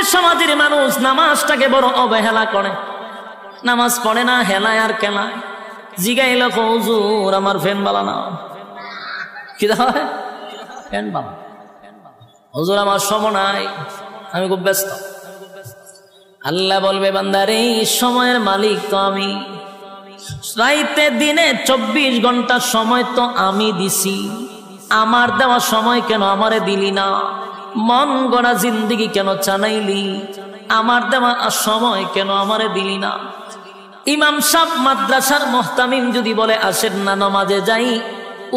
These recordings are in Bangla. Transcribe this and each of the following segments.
আমাদের সমাজের মানুষ নামাজটাকে বড় অবহেলা করে নামাজ পড়ে না হেলায় আর কেলায় জিগাইল কৌজুর আমার ফেন বালা না কি হয় বালা হজুর আমার সম নাই আমি খুব ব্যস্ত আল্লাহ বলবে বান্দার এই সময়ের মালিক তো আমি রাইতে দিনে চব্বিশ ঘন্টা সময় তো আমি দিছি আমার দেওয়া সময় কেন আমারে দিলি না মন গড়া জিন্দিগি কেন চানাইলি আমার দেওয়া সময় কেন আমারে দিলি না ইমাম সাহ মাদ্রাসার মোহতামিম যদি বলে আসেন না নমাজে যাই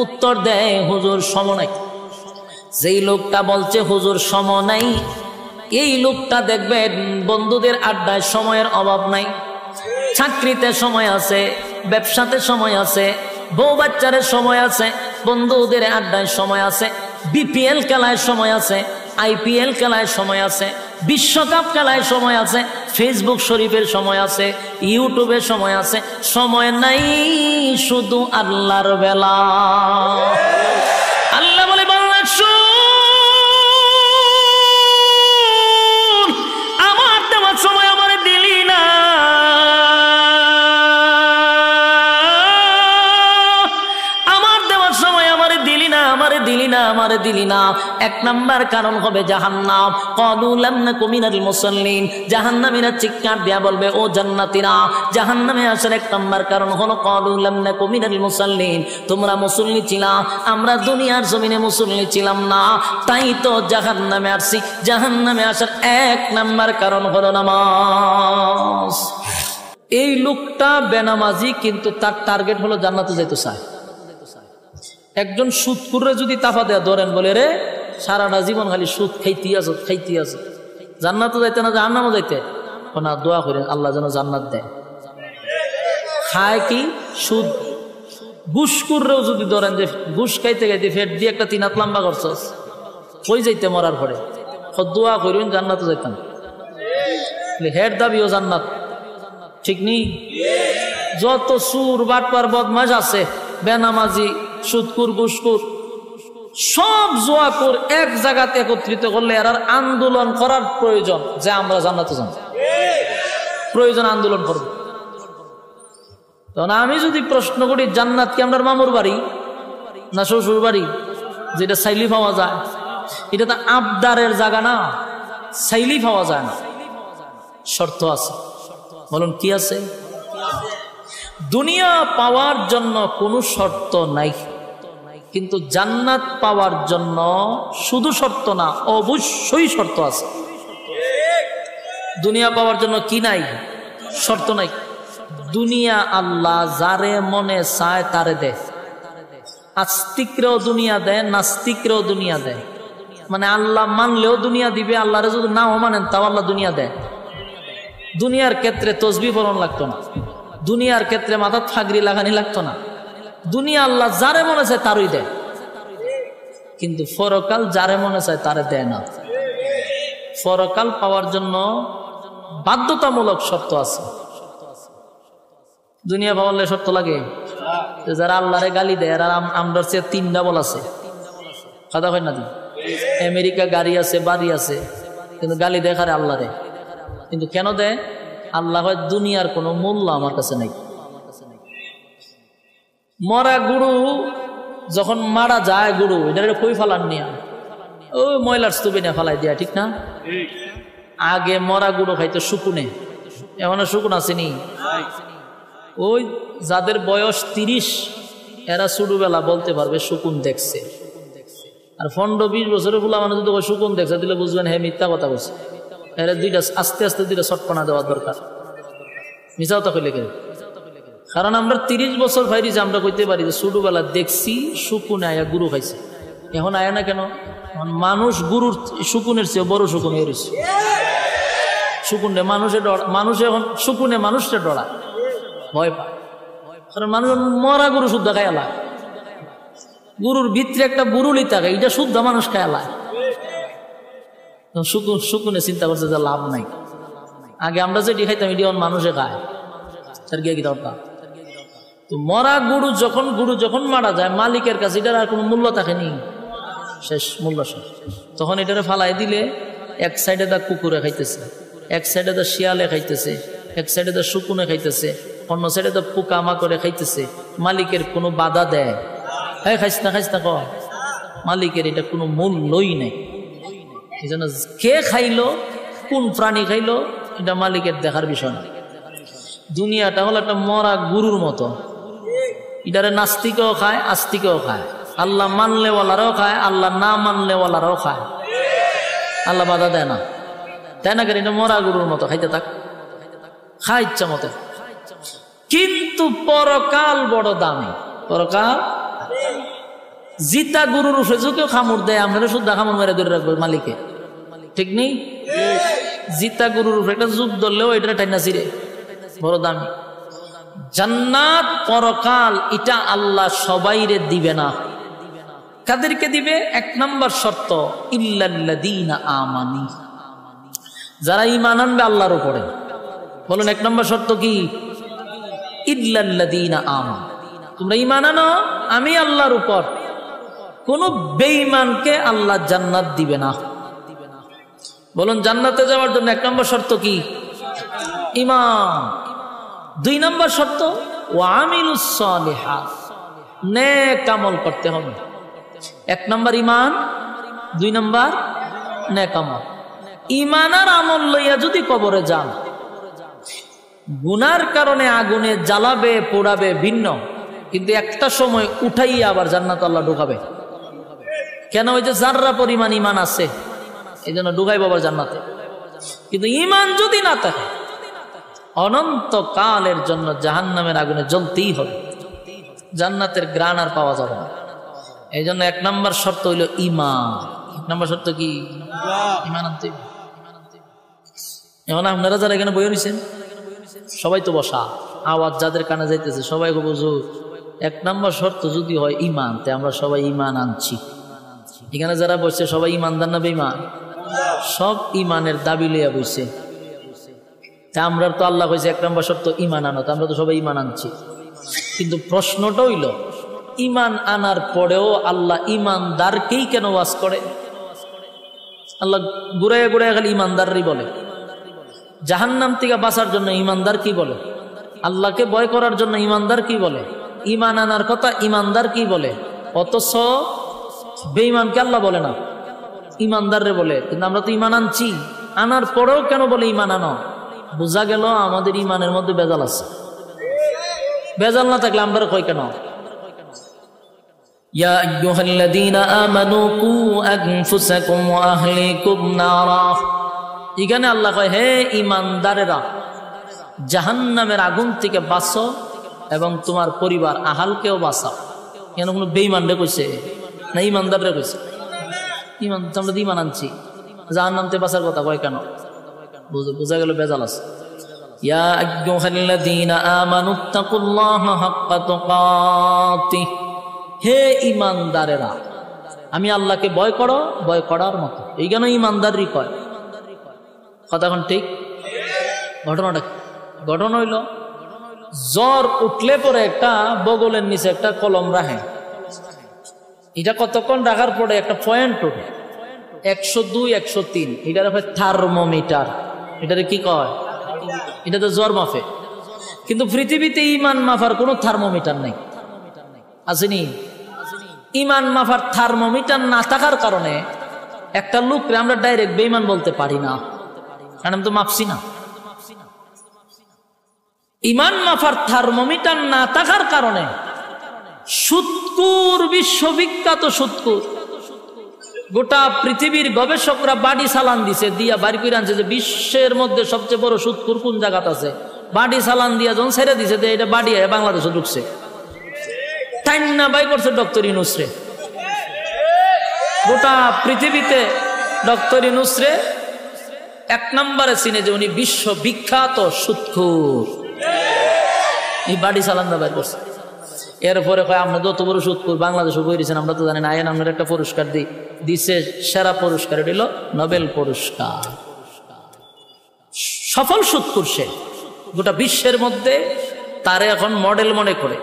উত্তর দেয় হুজুর সম নাই যেই লোকটা বলছে হুজুর সম নাই এই লোকটা দেখবেন বন্ধুদের আড্ডায় সময়ের অভাব নাই চাকরিতে সময় আছে ব্যবসাতে সময় আছে বউ বাচ্চারে সময় আছে বন্ধুদের আড্ডায় সময় আছে বিপিএল খেলায় সময় আছে আইপিএল খেলায় সময় আছে বিশ্বকাপ খেলায় সময় আছে ফেসবুক শরীফের সময় আছে ইউটিউবের সময় আছে সময় নাই শুধু আল্লাহর বেলা আমার দিলি না এক নাম্বার কারণ হবে জাহান্নাম কদুলাম না কুমিনাল মুসল্লিন জাহান্নামীরা চিৎকার দেয়া বলবে ও জান্নাতিরা জাহান্নামে আসার এক নাম্বার কারণ হলো কদুলাম না কুমিনাল মুসল্লিন তোমরা মুসল্লি ছিলাম আমরা দুনিয়ার জমিনে মুসল্লি ছিলাম না তাই তো জাহান্নামে আসছি জাহান্নামে আসার এক নাম্বার কারণ হলো নামাজ এই লোকটা বেনামাজি কিন্তু তার টার্গেট হলো জান্নাতে যেতে চায় একজন সুদ করে যদি তাফা দেয়া ধরেন বলে রে সারাটা জীবন খালি সুদ খাইতে আস খাইতে আস জান্নাতও যাইতে না জাহান্নামও যাইতে না দোয়া করে আল্লাহ যেন জান্নাত দেয় খায় কি সুদ গুস করলেও যদি ধরেন যে গুস খাইতে খাইতে ফের দিয়ে একটা তিন হাত লম্বা করছ কই যাইতে মরার পরে দোয়া করবেন জান্নাত যাইতাম হেড দাবিও জান্নাত ঠিক নেই যত সুর বাটপার বদমাস আছে বেনামাজি সুৎকুর গুসকুর সব জোয়াকুর এক জায়গাতে একত্রিত করলে এরার আন্দোলন করার প্রয়োজন যে আমরা জানাতে চান প্রয়োজন আন্দোলন করব তখন আমি যদি প্রশ্ন করি জান্নাত কি আমরা মামুর বাড়ি না শ্বশুর বাড়ি যেটা সাইলি পাওয়া যায় এটা তো আবদারের জায়গা না সাইলি পাওয়া যায় না শর্ত আছে বলুন কি আছে দুনিয়া পাওয়ার জন্য কোনো শর্ত নাই কিন্তু জান্নাত পাওয়ার জন্য শুধু শর্ত না অবশ্যই শর্ত আছে দুনিয়া পাওয়ার জন্য কি নাই শর্ত নাই দুনিয়া আল্লাহ যারে মনে চায় তারে দে আস্তিকরেও দুনিয়া দেয় নাস্তিকরেও দুনিয়া দেয় মানে আল্লাহ মানলেও দুনিয়া দিবে আল্লাহরে যদি নাও মানেন তাও আল্লাহ দুনিয়া দেয় দুনিয়ার ক্ষেত্রে তসবি বলন লাগতো না দুনিয়ার ক্ষেত্রে মাথা থাকরি লাগানি লাগতো না দুনিয়া আল্লাহ যারে মনে চায় তারই দেয় কিন্তু ফরকাল যারে মনে চায় তারে দেয় না ফরকাল পাওয়ার জন্য বাধ্যতামূলক শর্ত আছে দুনিয়া পাওয়ালে শর্ত লাগে যারা আল্লাহরে গালি দেয় আর আমরা চেয়ে তিন ডাবল আছে কথা হয় না আমেরিকা গাড়ি আছে বাড়ি আছে কিন্তু গালি দেখারে আল্লাহরে কিন্তু কেন দেয় আল্লাহ দুনিয়ার কোনো মূল্য আমার কাছে নাই মরা গুরু যখন মারা যায় গুরু এটা কই ফালান নিয়া ও ময়লার স্তূপে নিয়ে ফালাই দিয়া ঠিক না আগে মরা গুরু খাইতো শুকুনে এমন শুকুন আসেনি ওই যাদের বয়স তিরিশ এরা ছোটবেলা বলতে পারবে শুকুন দেখছে আর ফন্ড বিশ বছরের ফুলা মানুষ যদি শুকুন দেখছে দিলে বুঝবেন হ্যাঁ মিথ্যা কথা বলছে এরা দুইটা আস্তে আস্তে দুইটা ছটপনা দেওয়া দরকার মিশাও তো কইলে কিন্তু কারণ আমরা তিরিশ বছর ফাইরিছি আমরা কইতে পারি যে ছোটবেলা দেখছি শুকুন আয়া গুরু খাইছে এখন আয়া না কেন মানুষ গুরুর শুকুনের চেয়ে বড় শুকুন হয়ে রয়েছে শুকুনে মানুষে ডরা মানুষ এখন শুকুনে মানুষটা ডরা ভয় পায় কারণ মানুষ মরা গুরু শুদ্ধ খায়ালা গুরুর ভিতরে একটা বুরুলি থাকে এটা শুদ্ধ মানুষ খায়ালা শুকুন শুকুনে চিন্তা করছে যে লাভ নাই আগে আমরা যেটি খাইতাম এটি মানুষে খায় তার গিয়ে কি দরকার তো মরা গরু যখন গরু যখন মারা যায় মালিকের কাছে এটার আর কোনো মূল্য থাকেনি শেষ মূল্য শেষ তখন এটারে ফালাই দিলে এক সাইডে তা কুকুরে খাইতেছে এক সাইডে তা শিয়ালে খাইতেছে এক সাইডে তা শুকুনে খাইতেছে অন্য সাইডে তো পোকামা করে খাইতেছে মালিকের কোনো বাধা দেয় হ্যাঁ খাইস না খাইস না ক মালিকের এটা কোনো মূল্যই নেই এই জন্য কে খাইলো কোন প্রাণী খাইলো এটা মালিকের দেখার বিষয় না দুনিয়াটা হলো একটা মরা গুরুর মতো এটারে নাস্তিকও খায় আস্তিকেও খায় আল্লাহ ওলারও খায় আল্লাহ না ওলারও খায় আল্লাহ বাধা দেয় না তাই না কেন মরা গুরুর মতো খাইতে থাক খাই ইচ্ছা মতো কিন্তু পরকাল বড় দামি পরকাল জিতা গুরুর ফেজুকেও খামুর দেয় আমরা শুদ্ধ খামুর মেরে ধরে রাখবো মালিকে ঠিক নেই জিতা গুরুর একটা যুগ ধরলেও এটা টাইনা চিরে বড় দামি জান্নাত পরকাল এটা আল্লাহ রে দিবে না কাদেরকে দিবে এক নম্বর শর্ত আমানি যারা ইমান আনবে আল্লাহর উপরে বলুন এক নম্বর শর্ত কি আমান তোমরা ইমান আনো আমি আল্লাহর উপর কোন বেঈমানকে আল্লাহ জান্নাত দিবে না বলুন জান্নাতে যাওয়ার জন্য এক নম্বর শর্ত কি ইমান দুই নম্বর শর্ত ও আমিরুসলেহা করতে হবে এক নম্বর ইমান দুই নম্বর নেক ইমানার আমল লইয়া যদি কবরে যান গুনার কারণে আগুনে জ্বালাবে পোড়াবে ভিন্ন কিন্তু একটা সময় উঠাইয়া আবার জান্নাত আল্লাহ ঢুকাবে কেন ওই যে জাররা পরিমাণ ইমান আছে এই জন্য ঢুকাইব আবার জান্নাতে কিন্তু ইমান যদি না থাকে অনন্তকালের জন্য জাহান্নামের আগুনে জ্বলতেই হবে জান্নাতের গ্রান আর পাওয়া যাবে না এই জন্য এক নম্বর শর্ত হইল ইমান এক নম্বর শর্ত কি আনতে এখন আপনারা যারা এখানে বই নিছেন সবাই তো বসা আওয়াজ যাদের কানে যাইতেছে সবাই বুঝুক এক নম্বর শর্ত যদি হয় ইমান তে আমরা সবাই ইমান আনছি এখানে যারা বসছে সবাই ইমানদার না বেমান সব ইমানের দাবি লইয়া বইছে তা আমরা তো আল্লাহ কইছে এক নম্বর শর্ত ইমান আনো আমরা তো সবাই ইমান আনছি কিন্তু প্রশ্নটা হইল ইমান আনার পরেও আল্লাহ ইমানদারকেই কেন ওয়াজ করে আল্লাহ গুড়াইয়া গুড়াইয়া খালি ইমানদারই বলে জাহান্নাম থেকে বাঁচার জন্য ইমানদার কি বলে আল্লাহকে ভয় করার জন্য ইমানদার কি বলে ইমান আনার কথা ইমানদার কি বলে অথচ বেঈমানকে আল্লাহ বলে না রে বলে কিন্তু আমরা তো ইমান আনছি আনার পরেও কেন বলে ইমান আনো বোঝা গেল আমাদের ইমানের মধ্যে বেজাল আছে বেজাল না থাকলে আমরা কয় কেন يا أيها الذين آمنوا قوا أنفسكم وأهليكم نارا এখানে আল্লাহ কয় হে ইমানদারেরা জাহান্নামের আগুন থেকে বাঁচো এবং তোমার পরিবার আহালকেও বাঁচাও কেন কোনো বেইমানরে কইছে না ইমানদাররে কইছে ইমান আমরা দিমান আনছি আনছি জাহান্নামতে বাঁচার কথা কয় কেন বোঝা গেল বেজাল আছে ইয়া আইয়ুহাল্লাযীনা আমানু তাকুল্লাহা হাক্কা তুকাতি হে ইমানদারেরা আমি আল্লাহকে ভয় করো ভয় করার মতো এই কেন ইমানদারই কয় কথাখন ঠিক ঘটনাটা ঘটনা হইল জ্বর উঠলে পরে একটা বগলের নিচে একটা কলম রাখে এটা কতক্ষণ রাখার পরে একটা পয়েন্ট ওঠে একশো দুই একশো তিন এটা থার্মোমিটার এটারে কি কয় এটা তো জ্বর মাফে কিন্তু পৃথিবীতে ইমান মাফার কোনো থার্মোমিটার নেই আসেনি ইমান মাফার থার্মোমিটার না থাকার কারণে একটা লুক আমরা ডাইরেক্ট বেইমান বলতে পারি না কারণ আমি তো মাপছি না ইমান মাফার থার্মোমিটার না থাকার কারণে সুৎকুর বিশ্ববিখ্যাত সুৎকুর গোটা পৃথিবীর গবেষকরা বাড়ি চালান দিছে দিয়া বাড়ি করে আনছে যে বিশ্বের মধ্যে সবচেয়ে বড় সুৎকুর কোন জায়গাতে আছে বাড়ি চালান দিয়া যখন ছেড়ে দিছে যে এটা বাড়ি বাংলাদেশে ঢুকছে টাইম না বাই করছে ডক্টর ইনুসরে গোটা পৃথিবীতে ডক্টর ইনুসরে এক নম্বরে চিনে যে উনি বিশ্ব বিখ্যাত সুৎখুর এই বাড়ি চালান দা বাই করছে এরপরে কয় আমরা যত বড় সুৎকুর বাংলাদেশও বইছেন আমরা তো জানি না আয়ন আমরা একটা পুরস্কার দিই দিছে সেরা পুরস্কার এটি হলো নোবেল পুরস্কার সফল সুৎকুর সে গোটা বিশ্বের মধ্যে তারে এখন মডেল মনে করে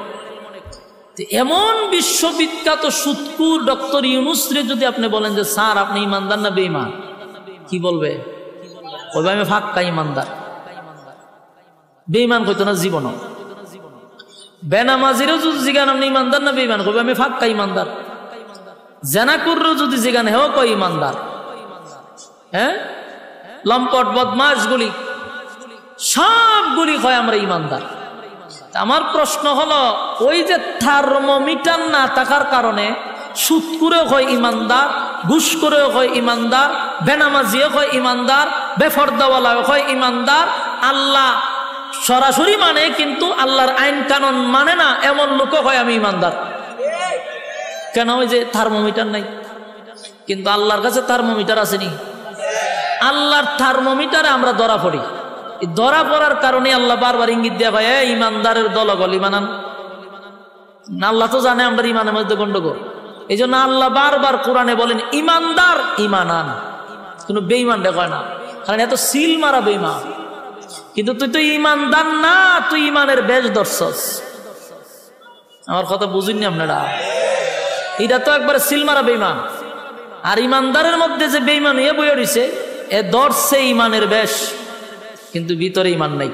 এমন বিশ্ববিখ্যাত সুৎকুর ডক্টর ইউনুশ্রী যদি আপনি বলেন যে স্যার আপনি ইমানদার না বেইমান কি বলবে বলবে আমি ফাঁকা ইমানদার বেইমান কইতো না জীবন বেনামাজিরও যদি জিগান আপনি ইমানদার না বেমান কবে আমি ফাঁকা ইমানদার জেনাকুরও যদি জিগান হেও কয় ইমানদার হ্যাঁ লম্পট গুলি সবগুলি হয় আমরা ইমানদার আমার প্রশ্ন হলো ওই যে থার্মোমিটার না থাকার কারণে সুত করেও হয় ইমানদার ঘুষ করেও হয় ইমানদার বেনামাজিও হয় ইমানদার বেফরদাওয়ালাও হয় ইমানদার আল্লাহ সরাসরি মানে কিন্তু আল্লাহর আইন কানুন মানে না এমন লোক হয় আমি ইমানদার কেন ওই যে থার্মোমিটার নাই কিন্তু আল্লাহর কাছে থার্মোমিটার আসেনি আল্লাহর থার্মোমিটারে আমরা ধরা পড়ি ধরা পড়ার কারণে আল্লাহ বারবার ইঙ্গিত দেওয়া হয় ইমানদারের দলগল ইমানান আল্লাহ তো জানে আমরা ইমানের মধ্যে গন্ডগোল এই জন্য আল্লাহ বারবার কোরআনে বলেন ইমানদার ইমানান কোনো বেইমান দেখায় না কারণ এত সিল মারা বেইমান কিন্তু তুই তো ইমানদার না তুই ইমানের বেশ ধরছস আমার কথা বুঝিনি আপনারা এটা তো একবার সিলমারা বেইমান আর ইমানদারের মধ্যে যে বেইমান এ বই রয়েছে এ দর্শে ইমানের বেশ কিন্তু ভিতরে ইমান নাই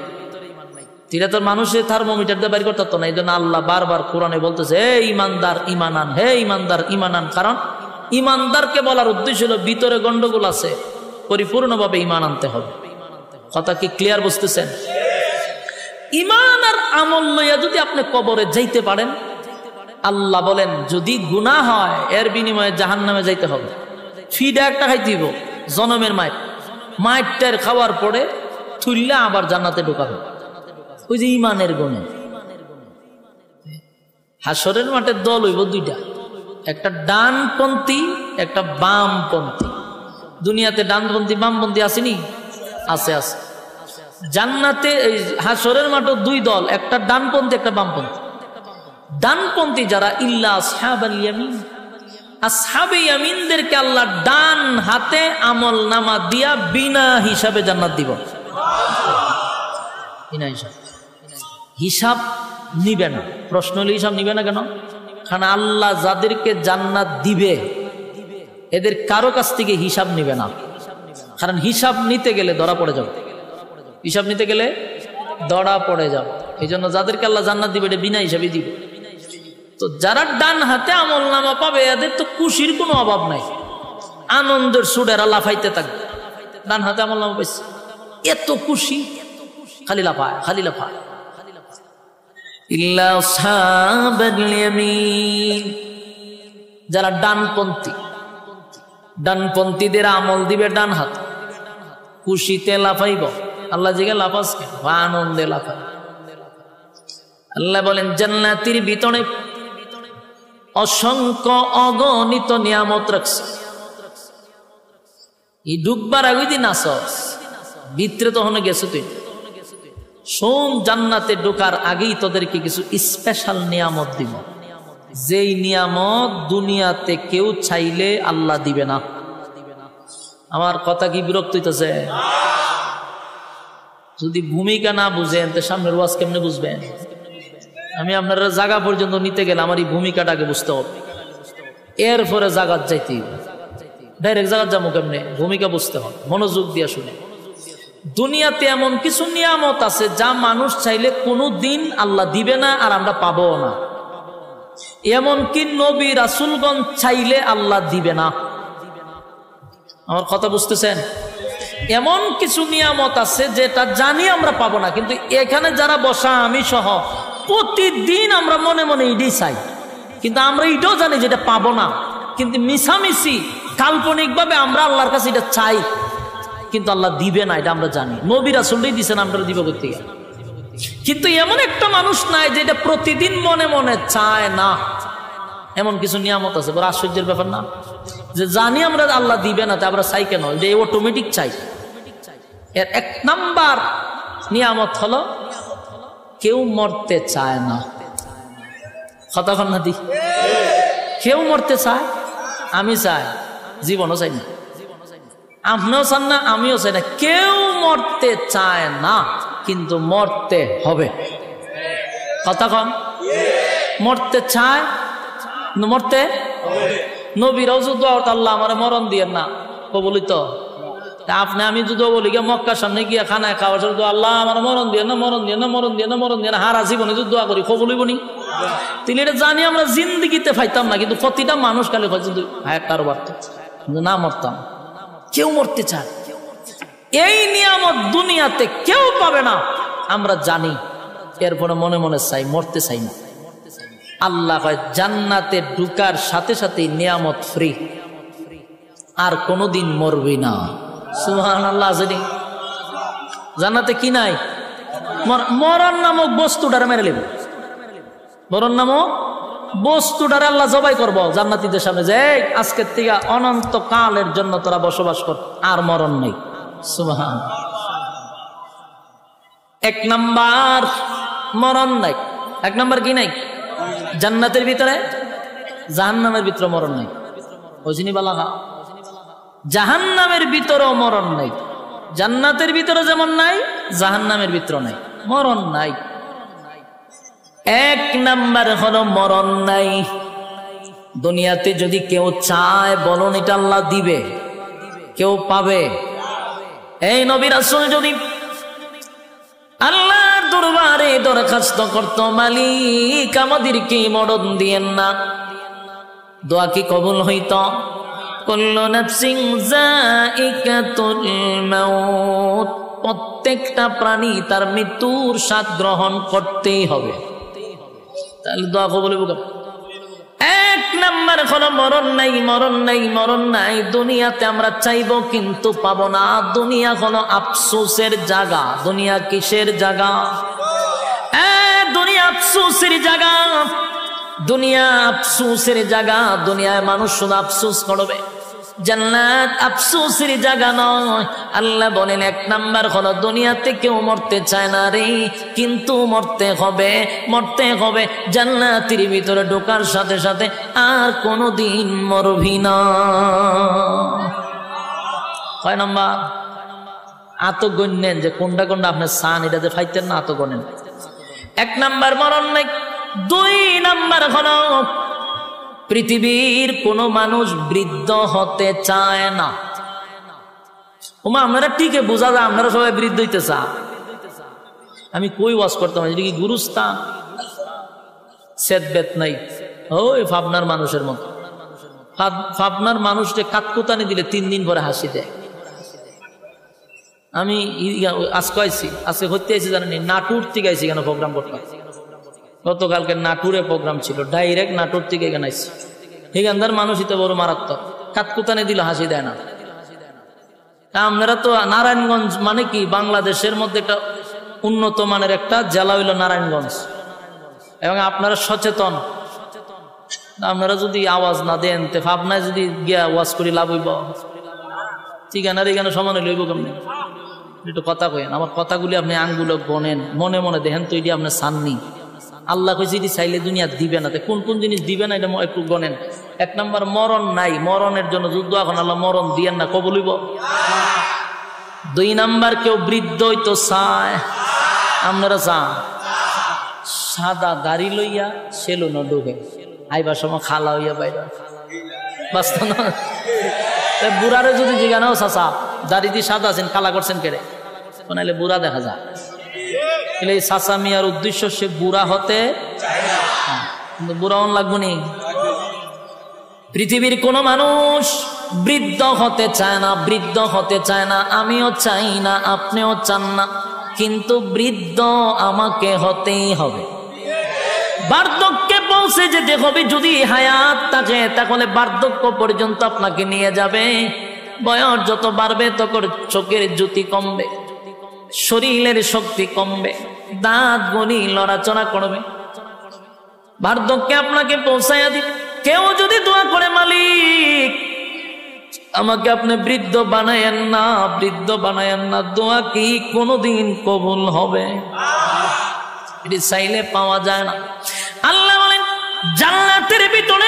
এটা তোর মানুষের থার্মোমিটার দিয়ে বের করতে তো না এই জন্য আল্লাহ বারবার কোরআনে বলতেছে হে ইমানদার ইমানান হে ইমানদার ইমানান কারণ ইমানদারকে বলার উদ্দেশ্য হলো ভিতরে গন্ডগোল আছে পরিপূর্ণভাবে ইমান আনতে হবে কথা কি ক্লিয়ার বুঝতেছেন ইমান আর আমল লইয়া যদি আপনি কবরে যাইতে পারেন আল্লাহ বলেন যদি গুণা হয় এর বিনিময়ে জাহান নামে যাইতে হবে ফিডা একটা খাই দিব জনমের মায়ের মায়েরটার খাওয়ার পরে থুললে আবার জান্নাতে ঢোকাবে ওই যে ইমানের গুণে হাসরের মাঠে দল হইব দুইটা একটা ডানপন্থী একটা বামপন্থী দুনিয়াতে ডানপন্থী বামপন্থী আসেনি আছে আছে জান্নাতে এই হাসরের মাঠে দুই দল একটা ডানপন্থী একটা বামপন্থী ডানপন্থী যারা ইল্লা আসহাবাল ইয়ামিন আসহাবে ইয়ামিনদেরকে আল্লাহ ডান হাতে আমল নামা দিয়া বিনা হিসাবে জান্নাত দিব বিনা হিসাব হিসাব নিবে না প্রশ্ন হলে হিসাব নিবে না কেন কারণ আল্লাহ যাদেরকে জান্নাত দিবে এদের কারো কাছ থেকে হিসাব নিবে না কারণ হিসাব নিতে গেলে ধরা পড়ে যাবে হিসাব নিতে গেলে ধরা পড়ে যাবে এই জন্য যাদেরকে আল্লাহ জান্নাত দিবে এটা বিনা হিসাবে দিবে তো যারা ডান হাতে আমল নামা পাবে এদের তো খুশির কোনো অভাব নাই আনন্দের সুরেরা লাফাইতে থাকবে ডান হাতে আমল নামা পাইছে এত খুশি খালি লাফায় খালি লাফায় যারা ডানপন্থী ডানপন্থীদের আমল দিবে ডান হাত খুশিতে লাফাইব আল্লাহ জিগে লাফাস আনন্দে লাফাই আল্লাহ বলেন জান্নাতির ভিতরে অসংখ্য অগণিত নিয়ামত রাখছে ই ডুববার আগে দিন আসস ভিতরে তখন গেছো তুই সোম জান্নাতে ঢোকার আগেই তোদেরকে কিছু স্পেশাল নিয়ামত দিব যেই নিয়ামত দুনিয়াতে কেউ চাইলে আল্লাহ দিবে না আমার কথা কি বিরক্ত হইতেছে যদি ভূমিকা না বুঝেন তো সামনের ওয়াজ কেমনে বুঝবেন আমি আপনারা জায়গা পর্যন্ত নিতে গেলে আমার এই ভূমিকাটাকে বুঝতে হবে এরপরে জাগাত যাইতে ডাইরেক্ট জাগাত যাবো কেমনে ভূমিকা বুঝতে হবে মনোযোগ দিয়ে শুনে দুনিয়াতে এমন কিছু নিয়ামত আছে যা মানুষ চাইলে কোনো দিন আল্লাহ দিবে না আর আমরা পাবো না এমনকি নবী রাসুলগঞ্জ চাইলে আল্লাহ দিবে না আমার কথা বুঝতেছেন এমন কিছু নিয়ামত আছে যেটা জানি আমরা পাবো না কিন্তু এখানে যারা বসা আমি সহ প্রতিদিন আমরা মনে মনে ইডি চাই কিন্তু আমরা এটাও জানি যেটা পাবো না কিন্তু মিশামিশি কাল্পনিকভাবে আমরা আল্লাহর কাছে এটা চাই কিন্তু আল্লাহ দিবে না এটা আমরা জানি নবী রাসুলটাই দিচ্ছেন আমরা দিব করতে গেলে কিন্তু এমন একটা মানুষ নাই যেটা প্রতিদিন মনে মনে চায় না এমন কিছু নিয়ামত আছে বড় আশ্চর্যের ব্যাপার না যে জানি আমরা আল্লাহ দিবে না তা আমরা চাই কেন যে অটোমেটিক চাই এর এক নাম্বার নিয়ামত হলো কেউ মরতে চায় না কতক্ষণ না দি কেউ মরতে চায় আমি চাই জীবনও চাই না আপনিও চান না আমিও চাই না কেউ মরতে চায় না কিন্তু মরতে হবে কথা কম মরতে চায় মরতে নবীর আল্লাহ আমার মরণ দিয়ে না কবলিত আপনি আমি যদি বলি গিয়ে মক্কার সামনে গিয়ে খানায় খাওয়া শুরু আল্লাহ আমার মরণ দিয়ে না মরণ দিয়ে না মরণ দিয়ে না মরণ দিয়ে না হারা জীবনে যদি দোয়া করি খবলিব নি তিনি এটা জানি আমরা জিন্দগিতে ফাইতাম না কিন্তু প্রতিটা মানুষ কালে হয় কিন্তু কারো বার্তা না মরতাম কেউ মরতে চায় এই নিয়ামত দুনিয়াতে কেউ পাবে না আমরা জানি এরপরে মনে মনে চাই মরতে চাই না আল্লাহ হয় জান্নাতে ঢুকার সাথে সাথে নিয়ামত ফ্রি আর কোনদিন মরবি না সুহান আল্লাহ আসেনি জান্নাতে কি নাই মরণ নামক বস্তুটার মেরে নেব মরণ নামক বস্তুটার আল্লাহ জবাই করবো জান্নাতিদের সামনে যে আজকের থেকে অনন্ত কালের জন্য তোরা বসবাস কর আর মরণ নেই এক নম্বর মরণ নাই এক নম্বর কি নাই জান্নাতের ভিতরে জাহান্নামের ভিতরে মরণ নাই অজিনী বালাহা জাহান্নামের ভিতরেও মরণ নাই জান্নাতের ভিতরে যেমন নাই জাহান্নামের ভিতরে নাই মরণ নাই এক নাম্বার হলো মরণ নাই দুনিয়াতে যদি কেউ চায় বলন এটা আল্লাহ দিবে কেউ পাবে এই নবী আসল যদি আল্লাহর দরবারে দরখাস্ত করত মালিক কি মরণ দিয়েন না দোয়া কি কবুল হইত প্রত্যেকটা প্রাণী তার মৃত্যুর স্বাদ গ্রহণ করতেই হবে তাহলে দোয়া কবুল হবে এক নাম্বার হলো মরণ নাই মরণ নাই মরণ নাই দুনিয়াতে আমরা চাইব কিন্তু পাবো না দুনিয়া হলো আফসোসের জায়গা দুনিয়া কিসের জায়গা দুনিয়া আফসোসের জায়গা দুনিয়া আফসুসের জায়গা দুনিয়ায় মানুষ শুধু আফসোস করবে জান্নাত আফসোসের জায়গা নয় আল্লাহ বলেন এক নাম্বার হলো দুনিয়াতে কেউ মরতে চায় না রে কিন্তু মরতে হবে মরতে হবে জান্নাতির ভিতরে ঢোকার সাথে সাথে আর কোনো দিন মরবি না কয় নম্বর আত গণ্যেন যে কোনটা কোনটা আপনার সান এটা যে ফাইতেন না আত গণেন এক নাম্বার মরণ নাই দুই নাম্বার হলো পৃথিবীর কোনো মানুষ বৃদ্ধ হতে চায় না ওমা আপনারা ঠিকই বোঝা যায় আপনারা সবাই বৃদ্ধ হইতে চা আমি কই ওয়াজ করতাম এটা কি গুরুস্থান সেত বেত নাই ওই ফাবনার মানুষের মতো ফাবনার মানুষকে কাককুতানি দিলে তিন দিন পরে হাসি দেয় আমি আজ কয়েছি আজকে হতে আইছি জানেনি নাটুর থেকে আইছি কেন প্রোগ্রাম করতে গতকালকে নাটুরে প্রোগ্রাম ছিল ডাইরেক্ট নাটুর থেকে এখানে আসছি এখানকার মানুষই তো বড় মারাত্মক কাতকুতানে দিল হাসি দেয় না আপনারা তো নারায়ণগঞ্জ মানে কি বাংলাদেশের মধ্যে একটা উন্নত মানের একটা জেলা হইল নারায়ণগঞ্জ এবং আপনারা সচেতন আপনারা যদি আওয়াজ না দেন তে ভাবনায় যদি গিয়া ওয়াজ করি লাভ হইব ঠিক ঠিকানার এখানে সমানে লইব কেমনি একটু কথা কেন আমার কথাগুলি আপনি আঙ্গুলো গনেন মনে মনে দেখেন তো এটি আপনার সাননি আল্লাহ যদি চাইলে দুনিয়া দিবে না কোন কোন জিনিস দিবে না এটা একটু গণেন এক নম্বর মরণ নাই মরণের জন্য যুদ্ধ এখন আল্লাহ মরণ দিয়েন না হইব দুই নাম্বার কেউ বৃদ্ধই তো চায় আপনারা চান সাদা দাড়ি লইয়া সেলুনও ডুবে আইবার সময় খালা হইয়া বাইর বাস্তব বুড়ারে যদি জিজ্ঞানাও চাচা দাড়ি দিয়ে সাদা আছেন খালা করছেন কেড়ে নাহলে বুড়া দেখা যায় তাহলে এই চাচা মিয়ার উদ্দেশ্য সে বুড়া হতে বুড়া অন লাগবো নি পৃথিবীর কোনো মানুষ বৃদ্ধ হতে চায় না বৃদ্ধ হতে চায় না আমিও চাই না আপনিও চান না কিন্তু বৃদ্ধ আমাকে হতেই হবে বার্ধক্যে পৌঁছে যেতে হবে যদি হায়াত থাকে তাহলে বার্ধক্য পর্যন্ত আপনাকে নিয়ে যাবে বয়স যত বাড়বে তখন চোখের জ্যোতি কমবে শরীরের শক্তি কমবে দাঁত গলি লড়াচড়া করবে বার্ধক্যে আপনাকে পৌঁছাইয়া দিবে কেউ যদি দোয়া করে মালিক আমাকে আপনি বৃদ্ধ বানায়েন না বৃদ্ধ বানায়েন না দোয়া কি কোনোদিন কবুল হবে এটি চাইলে পাওয়া যায় না আল্লাহ বলেন জান্নাতের ভিতরে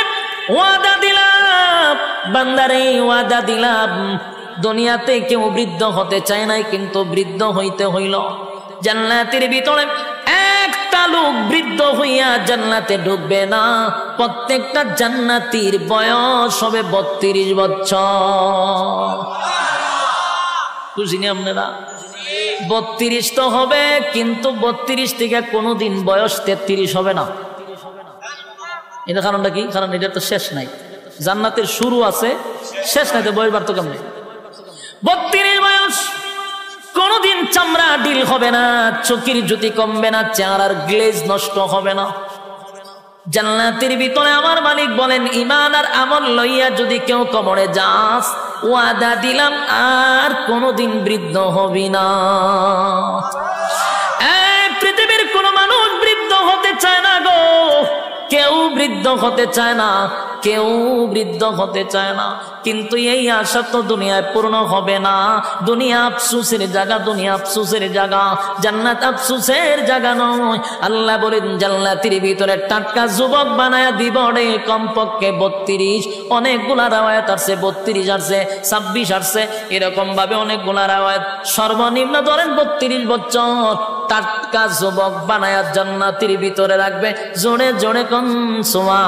ওয়াদা দিলাম বান্দারে ওয়াদা দিলাম দুনিয়াতে কেউ বৃদ্ধ হতে চায় নাই কিন্তু বৃদ্ধ হইতে হইল জান্নাতের ভিতরে একটা লোক বৃদ্ধ হইয়া জান্নাতে ঢুকবে না প্রত্যেকটা জান্নাতির বয়স হবে বত্রিশ বছর বুঝিনি আপনারা বত্রিশ তো হবে কিন্তু বত্রিশ থেকে কোনোদিন বয়স তেত্রিশ হবে না এটা কারণটা কি কারণ এটা তো শেষ নাই জান্নাতের শুরু আছে শেষ নাই তো বয়স বাড়তো তো কেমন বত্রিশ বয়স কোনদিন চামড়া ডিল হবে না চোখের জ্যোতি কমবে না চেহারার গ্লেজ নষ্ট হবে না জান্নাতের ভিতরে আমার মালিক বলেন ইমান আর আমল লইয়া যদি কেউ কবরে যাস ওয়াদা দিলাম আর কোনদিন বৃদ্ধ হবি না পৃথিবীর কোন মানুষ বৃদ্ধ হতে চায় না গো কেউ বৃদ্ধ হতে চায় না কেউ বৃদ্ধ হতে চায় না কিন্তু এই আশা তো দুনিয়ায় পূর্ণ হবে না দুনিয়া আফসুসের জায়গা দুনিয়া আফসুসের জায়গা জান্নাত আফসুসের জায়গা নয় আল্লাহ বলেন জান্নাতির ভিতরে টাটকা যুবক বানায় দিব রে কমপক্ষে বত্রিশ অনেকগুলা রাওয়ায়ত আসছে বত্রিশ আসছে ছাব্বিশ আসছে এরকম ভাবে অনেকগুলা রাওয়ায়াত সর্বনিম্ন ধরেন বত্রিশ বছর টাটকা যুবক বানায় জান্নাতির ভিতরে রাখবে জোরে জোরে কম সোয়া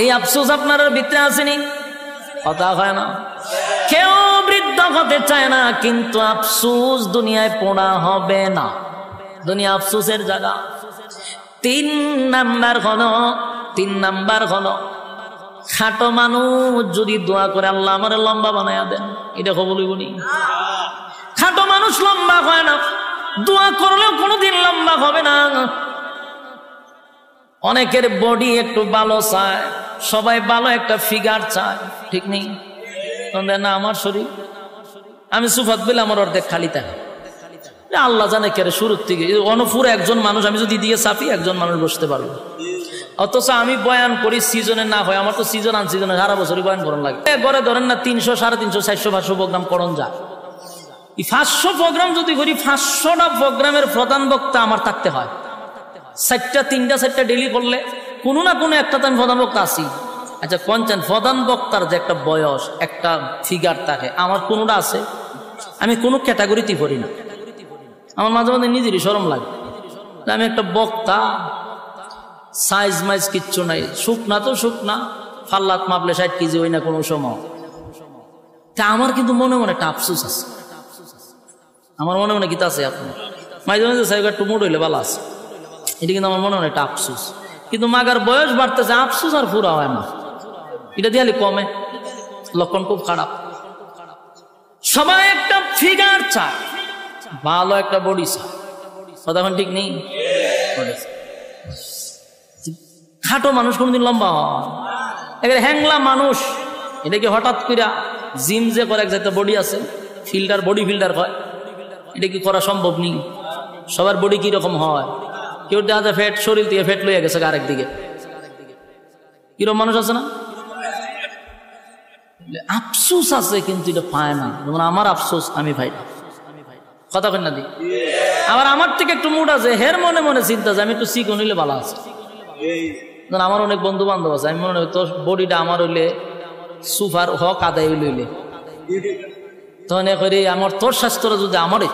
এই আফসোস আপনার ভিতরে আসেনি কথা হয় না কেউ বৃদ্ধ হতে চায় না কিন্তু আফসুস দুনিয়ায় পোড়া হবে না দুনিয়া আফসুসের জায়গা তিন নাম্বার হল তিন নাম্বার হল খাটো মানুষ যদি দোয়া করে আল্লাহ আমার লম্বা বানায়া দেন এটা কবল বলি খাটো মানুষ লম্বা হয় না দোয়া করলেও কোনোদিন লম্বা হবে না অনেকের বডি একটু ভালো চায় সবাই ভালো একটা ফিগার চায় ঠিক নেই না আমার শরীর আমি সুফাত বলে আমার অর্ধেক খালি থাকে আল্লাহ জানে কে শুরুর থেকে অনুপুর একজন মানুষ আমি যদি দিয়ে চাপি একজন মানুষ বসতে পারবো অথচ আমি বয়ান করি সিজনে না হয় আমার তো সিজন আন সিজনে সারা বছরই বয়ান করান লাগে গড়ে ধরেন না তিনশো সাড়ে তিনশো চারশো পাঁচশো প্রোগ্রাম করন যা এই পাঁচশো প্রোগ্রাম যদি করি পাঁচশোটা প্রোগ্রামের প্রধান বক্তা আমার থাকতে হয় চারটা তিনটা চারটা ডেলি করলে কোনো না কোনো একটাতে আমি প্রধান বক্তা আসি আচ্ছা কনচেন প্রধান বক্তার যে একটা বয়স একটা ফিগার থাকে আমার কোনোটা আছে আমি কোনো ক্যাটাগরিতে পড়ি না আমার মাঝে মাঝে নিজেরই সরম লাগে আমি একটা বক্তা সাইজ মাইজ কিচ্ছু নাই না তো না ফাল্লাত মাপলে ষাট কেজি ওই না কোনো সময় তা আমার কিন্তু মনে মনে একটা আফসুস আছে আমার মনে মনে গীতা আছে আপনার মাঝে মাঝে সাহেব একটু মুড হইলে ভালো আছে এটা কিন্তু আমার মনে হয় একটা আফসুস কিন্তু মাগার বয়স বাড়তেছে আফসুস আর ফুরা হয় না এটা দিয়ে কমে লক্ষণ খুব খারাপ সবাই একটা ফিগার চায় ভালো একটা বডি চায় কথা ঠিক নেই খাটো মানুষ কোনদিন লম্বা হয় হ্যাংলা মানুষ এটা কি হঠাৎ করে জিম যে করে এক জায়গায় বডি আছে ফিল্টার বডি ফিল্টার হয় এটা কি করা সম্ভব নেই সবার বডি কীরকম হয় কেউ দেখা যায় ফ্যাট শরীর থেকে ফ্যাট লইয়া গেছে আরেক দিকে কিরম মানুষ আছে না আফসোস আছে কিন্তু এটা পায় না যেমন আমার আফসোস আমি ভাই কথা কন্যা দি আবার আমার থেকে একটু মুড আছে হের মনে মনে চিন্তা আছে আমি একটু শিখো নিলে ভালো আছে আমার অনেক বন্ধু বান্ধব আছে আমি মনে তো বডিটা আমার হইলে সুফার হক আদায় লইলে তখন করে আমার তোর স্বাস্থ্যটা যদি আমারই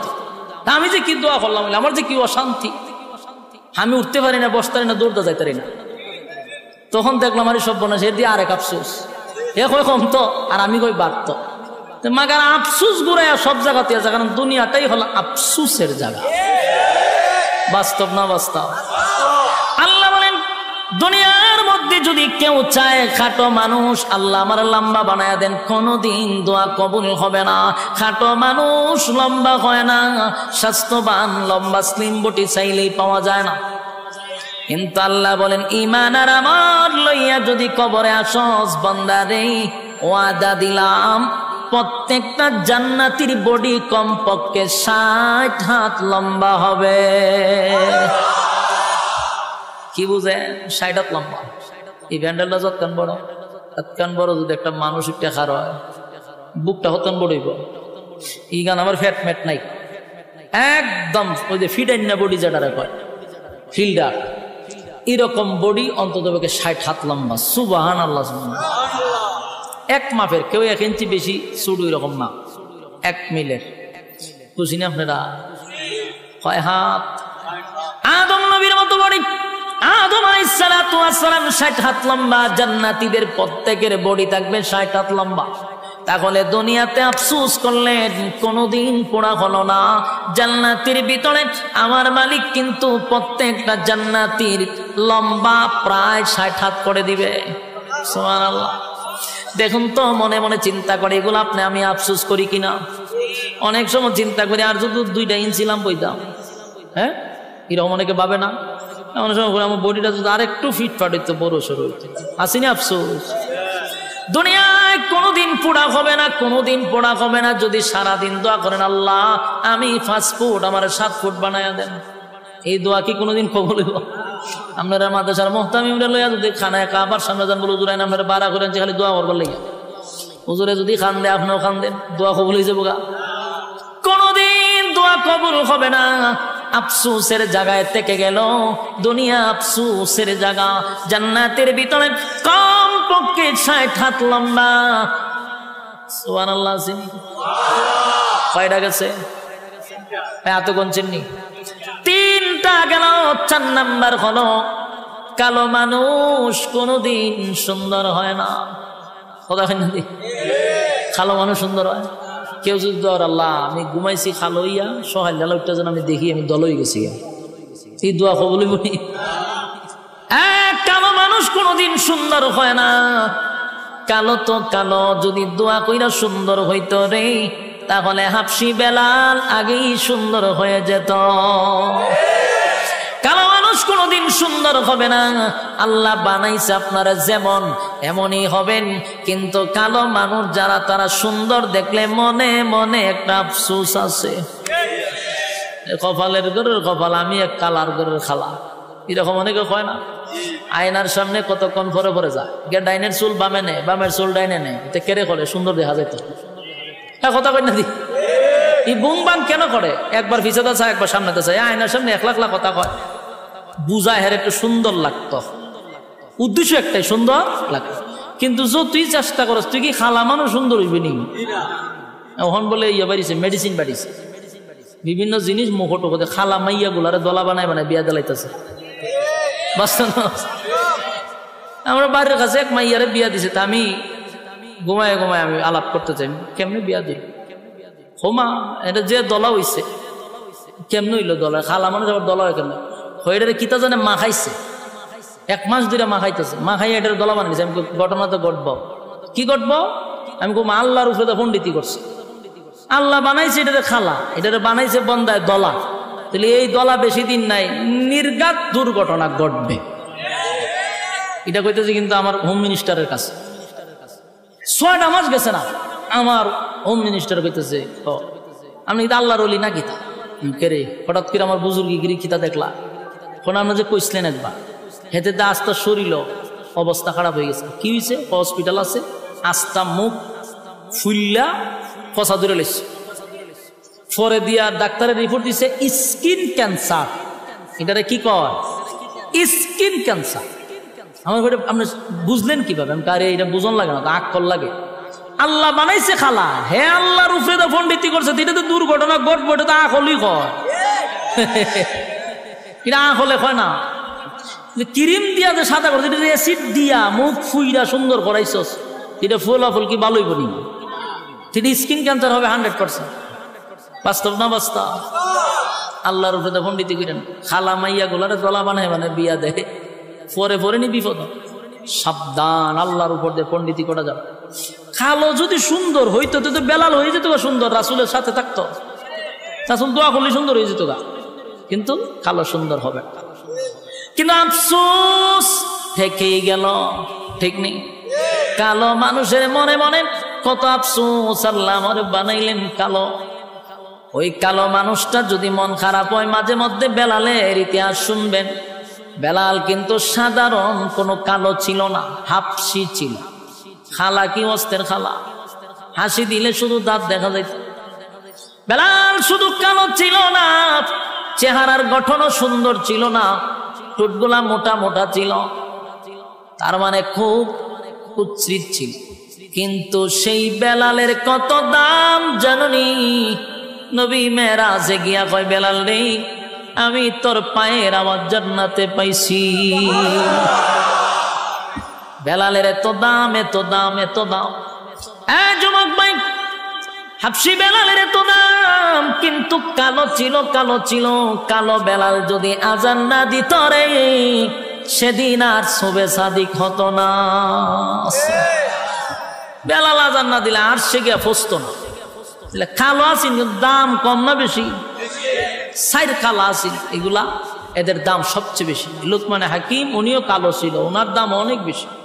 আমি যে কি দোয়া করলাম আমার যে কি অশান্তি আমি উঠতে পারি না বসতারি না দৌড়তে যাইতারি না তখন দেখলাম আরে সব বোনা সে দিয়ে আরেক আফসুস এ কই কম তো আর আমি কই বাড়ত মাগার আফসুস ঘুরাইয়া সব জায়গাতে আছে কারণ দুনিয়াটাই হলো আফসুসের জায়গা বাস্তব না বাস্তব আল্লাহ দুনিয়ার মধ্যে যদি কেউ চায় খাটো মানুষ আল্লাহ আমার লম্বা বানায় দেন কোনদিন দোয়া কবুল হবে না খাটো মানুষ লম্বা হয় না স্বাস্থ্যবান লম্বা স্লিম বটি চাইলেই পাওয়া যায় না কিন্তু আল্লাহ বলেন ইমান আর আমার লইয়া যদি কবরে আসস বন্দারে ওয়াদা দিলাম প্রত্যেকটা জান্নাতির বডি কমপক্ষে ষাট হাত লম্বা হবে কি বুঝে ষাট হাত লম্বা এই ভ্যান্ডেলটা যতক্ষণ বড় তৎক্ষণ বড় যদি একটা মানুষ টেকার হয় বুকটা হতন বড়ইব ই গান আমার ফ্যাট ম্যাট নাই একদম ওই যে না বডি যেটা কয় ফিল্ডার এরকম বডি অন্তত ষাট হাত লম্বা সুবাহান আল্লাহ এক মাপের কেউ এক ইঞ্চি বেশি ওই রকম না এক মিলের বুঝিনি আপনারা কয় হাত ষাট হাত লম্বা প্রত্যেকের বডি থাকবে ষাট হাত লম্বা তাহলে দুনিয়াতে আফসুস করলেন কোনোদিন হলো না জান্নাতির ভিতরে আমার মালিক কিন্তু প্রত্যেকটা জান্নাতির লম্বা প্রায় ষাট হাত করে দিবে দেখুন তো মনে মনে চিন্তা করে এগুলো আপনি আমি আফসুস করি কিনা অনেক সময় চিন্তা করি আর যদি দুইটা ইঞ্চিলাম বইতাম হ্যাঁ এরকম অনেকে ভাবে না অনেক সময় আমার বডিটা যদি আরেকটু ফিটফাট হইতো বড় সরু হইতো আসিনি আফসোস দুনিয়ায় কোনোদিন পোড়া হবে না কোনোদিন পোড়া হবে না যদি সারাদিন দোয়া করেন আল্লাহ আমি ফাস্ট ফুড আমার সাত ফুট বানায় দেন এই দোয়া কি কোনোদিন কবল আপনারা মাদ্রাসার মোহতামিমরা লইয়া যদি খানায় কাবার সামনে যান বলে হুজুরাইন আপনারা বাড়া করেন খালি দোয়া করবার লেগে হুজুরে যদি খান দেয় আপনিও খান দেন দোয়া কবল হয়ে যাবো গা কোনোদিন দোয়া কবল হবে না আফসুসের জায়গায় থেকে গেল দুনিয়া আফসুসের জায়গা জান্নাতের ভিতরে কম পক্ষে ষাট হাত লম্বা সোয়ান আল্লাহ কয়টা গেছে এতক্ষণ চিননি তিনটা গেল চার নাম্বার হল কালো মানুষ কোনোদিন সুন্দর হয় না খোদা কালো মানুষ সুন্দর হয় কেউ যদি দর আল্লাহ আমি ঘুমাইছি খালো ইয়া সহায় লালটা যেন আমি দেখি আমি দলই গেছি এই দোয়া কবলি বলি কালো মানুষ কোনোদিন সুন্দর হয় না কালো তো কালো যদি দোয়া কইরা সুন্দর হইত রে তাহলে হাফসি বেলাল আগেই সুন্দর হয়ে যেত মানুষ কোনোদিন সুন্দর হবে না আল্লাহ বানাইছে আপনারা যেমন এমনই হবেন কিন্তু কালো মানুষ যারা তারা সুন্দর দেখলে মনে মনে একটা আফসুস আছে কপালের গরুর কপাল আমি এক কালার গরুর খালা এরকম অনেকে কয় না আয়নার সামনে কতক্ষণ পরে পরে যায় গে ডাইনের চুল বামে নেয় বামের চুল ডাইনে নেয় তো কেড়ে করে সুন্দর দেখা যেত হ্যাঁ কথা কই না দি এই বুং কেন করে একবার ফিসাতে চায় একবার সামনেতে চায় আয়নার সামনে এক লাখ লাখ কথা কয় বুঝা হের একটু সুন্দর লাগত উদ্দেশ্য একটাই সুন্দর লাগত কিন্তু যো তুই চেষ্টা করস তুই কি খালা মানুষ সুন্দর হইবে নি এখন বলে ইয়ে বাড়িছে মেডিসিন বাড়িছে বিভিন্ন জিনিস মুখো টোকো খালা মাইয়া গুলারে দলা বানায় বানায় বিয়া দলাইতেছে আমরা বাড়ির কাছে এক মাইয়ারে বিয়া দিছে তা আমি ঘুমায় ঘুমায় আমি আলাপ করতে চাই কেমনে বিয়া দিই হোমা এটা যে দলা হইছে কেমন হইলো দলা খালা মানুষ আবার দলা হয় কেমন হয়ে কিতা জানে মাখাইছে এক মাস দুইটা মাখাইতেছে মাখাই এটার গলা বানিয়েছে আমি ঘটনা তো ঘটব কি ঘটব আমি কম আল্লাহর উপরে তো পণ্ডিতি করছে আল্লাহ বানাইছে এটাতে খালা এটাতে বানাইছে বন্দায় দলা তাহলে এই দলা বেশি দিন নাই নির্গাত দুর্ঘটনা ঘটবে এটা কইতেছে কিন্তু আমার হোম মিনিস্টারের কাছে ছয়টা নামাজ গেছে না আমার হোম মিনিস্টার কইতেছে আমি কিন্তু আল্লাহর অলি না কিতা কে রে হঠাৎ করে আমার বুজুর্গি গিরি খিতা দেখলা খোনার মাঝে কইসলেন একবার হেতে দা আস্তা শরীর অবস্থা খারাপ হয়ে গেছে কি হয়েছে হসপিটাল আছে আস্তা মুখ ফুল্লা ফসা ধরে লেছে ফরে দিয়া ডাক্তারের রিপোর্ট দিছে স্কিন ক্যান্সার এটা কি কয় স্কিন ক্যান্সার আমার ঘরে আপনি বুঝলেন কিভাবে আমি আরে এটা বুঝন লাগে না আক্কল লাগে আল্লাহ বানাইছে খালা হে আল্লাহ রুফে তো ভিত্তি করছে এটা তো দুর্ঘটনা ঘটবে এটা তো আকলই কর এটা আঁক হলে হয় না যে ক্রিম দিয়া যে সাদা করছে এটা অ্যাসিড দিয়া মুখ ফুইরা সুন্দর করাইছস এটা ফুল কি ভালোই বলি সেটি স্কিন ক্যান্সার হবে হান্ড্রেড পার্সেন্ট বাস্তব না বাস্তা আল্লাহর উপরে পণ্ডিতি করেন খালা মাইয়া গোলারে গলা বানায় বানায় বিয়া দেয় পরে পরে নি বিপদ সাবধান আল্লাহর উপর দিয়ে পণ্ডিতি করা যাবে খালো যদি সুন্দর হইতো তো বেলাল হয়ে যেত সুন্দর রাসুলের সাথে থাকতো রাসুল দোয়া করলে সুন্দর হয়ে যেত গা কিন্তু কালো সুন্দর হবে কিন্তু আফসুস থেকেই গেল ঠিক নেই কালো মানুষের মনে মনে কত আফসুস আল্লাহ আমার বানাইলেন কালো ওই কালো মানুষটা যদি মন খারাপ হয় মাঝে মধ্যে বেলালের ইতিহাস শুনবেন বেলাল কিন্তু সাধারণ কোনো কালো ছিল না হাফসি ছিল খালা কি অস্তের খালা হাসি দিলে শুধু দাঁত দেখা যায় বেলাল শুধু কালো ছিল না চেহারার গঠনও সুন্দর ছিল না টুটগুলা মোটা মোটা ছিল তার মানে খুব উচ্ছিত ছিল কিন্তু সেই বেলালের কত দাম জাননি নবী মেয়েরাজে গিয়া কয় বেলাল নেই আমি তোর পায়ের আমার জান্নাতে পাইছি বেলালের এত দাম এত দাম এত দাম যুবক ভাই হাফসি বেলালের তো নাম কিন্তু কালো ছিল কালো ছিল কালো বেলাল যদি আজান না দিত রে সেদিন আর শোবে সাদিক হতো না বেলাল আজান না দিলে আর সে গিয়ে ফসত না কালো আসিন দাম কম না বেশি সাইর কালো আসিন এগুলা এদের দাম সবচেয়ে বেশি লোকমানে হাকিম উনিও কালো ছিল ওনার দাম অনেক বেশি